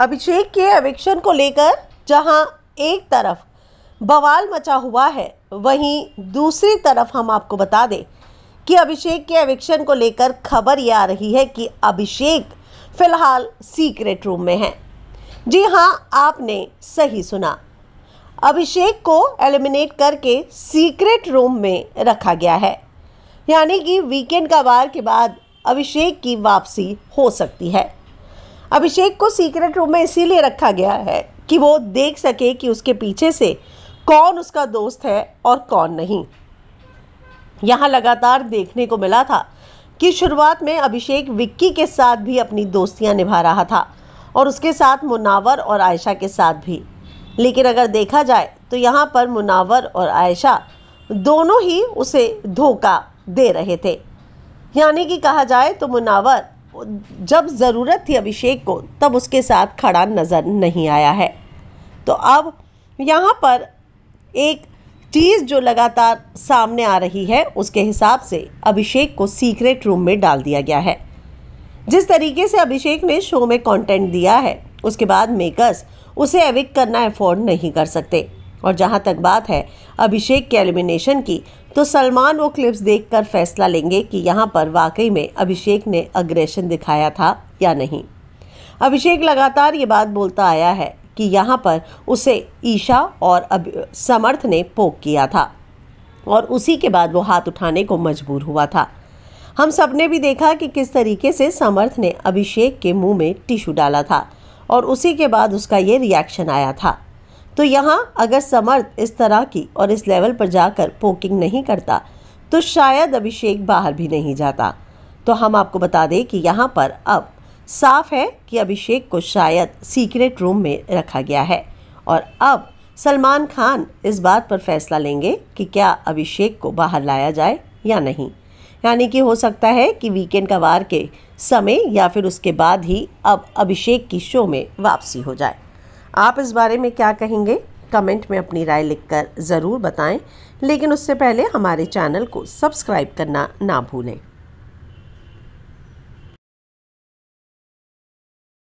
अभिषेक के एविक्शन को लेकर जहां एक तरफ बवाल मचा हुआ है वहीं दूसरी तरफ हम आपको बता दें कि अभिषेक के एविक्शन को लेकर खबर ये आ रही है कि अभिषेक फिलहाल सीक्रेट रूम में हैं जी हाँ आपने सही सुना अभिषेक को एलिमिनेट करके सीक्रेट रूम में रखा गया है यानी कि वीकेंड का वार के बाद अभिषेक की वापसी हो सकती है अभिषेक को सीक्रेट रूम में इसीलिए रखा गया है कि वो देख सके कि उसके पीछे से कौन उसका दोस्त है और कौन नहीं यहाँ लगातार देखने को मिला था कि शुरुआत में अभिषेक विक्की के साथ भी अपनी दोस्तियाँ निभा रहा था और उसके साथ मुनावर और आयशा के साथ भी लेकिन अगर देखा जाए तो यहाँ पर मुनावर और आयशा दोनों ही उसे धोखा दे रहे थे यानी कि कहा जाए तो मुनावर जब ज़रूरत थी अभिषेक को तब उसके साथ खड़ा नज़र नहीं आया है तो अब यहाँ पर एक चीज़ जो लगातार सामने आ रही है उसके हिसाब से अभिषेक को सीक्रेट रूम में डाल दिया गया है जिस तरीके से अभिषेक ने शो में कंटेंट दिया है उसके बाद मेकर्स उसे एविक करना अफोर्ड नहीं कर सकते और जहां तक बात है अभिषेक के एलिमिनेशन की तो सलमान वो क्लिप्स देखकर फैसला लेंगे कि यहाँ पर वाकई में अभिषेक ने अग्रेशन दिखाया था या नहीं अभिषेक लगातार ये बात बोलता आया है कि यहाँ पर उसे ईशा और समर्थ ने पोक किया था और उसी के बाद वो हाथ उठाने को मजबूर हुआ था हम सब ने भी देखा कि किस तरीके से समर्थ ने अभिषेक के मुंह में टिश्यू डाला था और उसी के बाद उसका ये रिएक्शन आया था तो यहाँ अगर समर्थ इस तरह की और इस लेवल पर जाकर पोकिंग नहीं करता तो शायद अभिषेक बाहर भी नहीं जाता तो हम आपको बता दें कि यहाँ पर अब साफ है कि अभिषेक को शायद सीक्रेट रूम में रखा गया है और अब सलमान खान इस बात पर फैसला लेंगे कि क्या अभिषेक को बाहर लाया जाए या नहीं यानी कि हो सकता है कि वीकेंड का वार के समय या फिर उसके बाद ही अब अभिषेक की शो में वापसी हो जाए आप इस बारे में क्या कहेंगे कमेंट में अपनी राय लिखकर ज़रूर बताएं लेकिन उससे पहले हमारे चैनल को सब्सक्राइब करना ना भूलें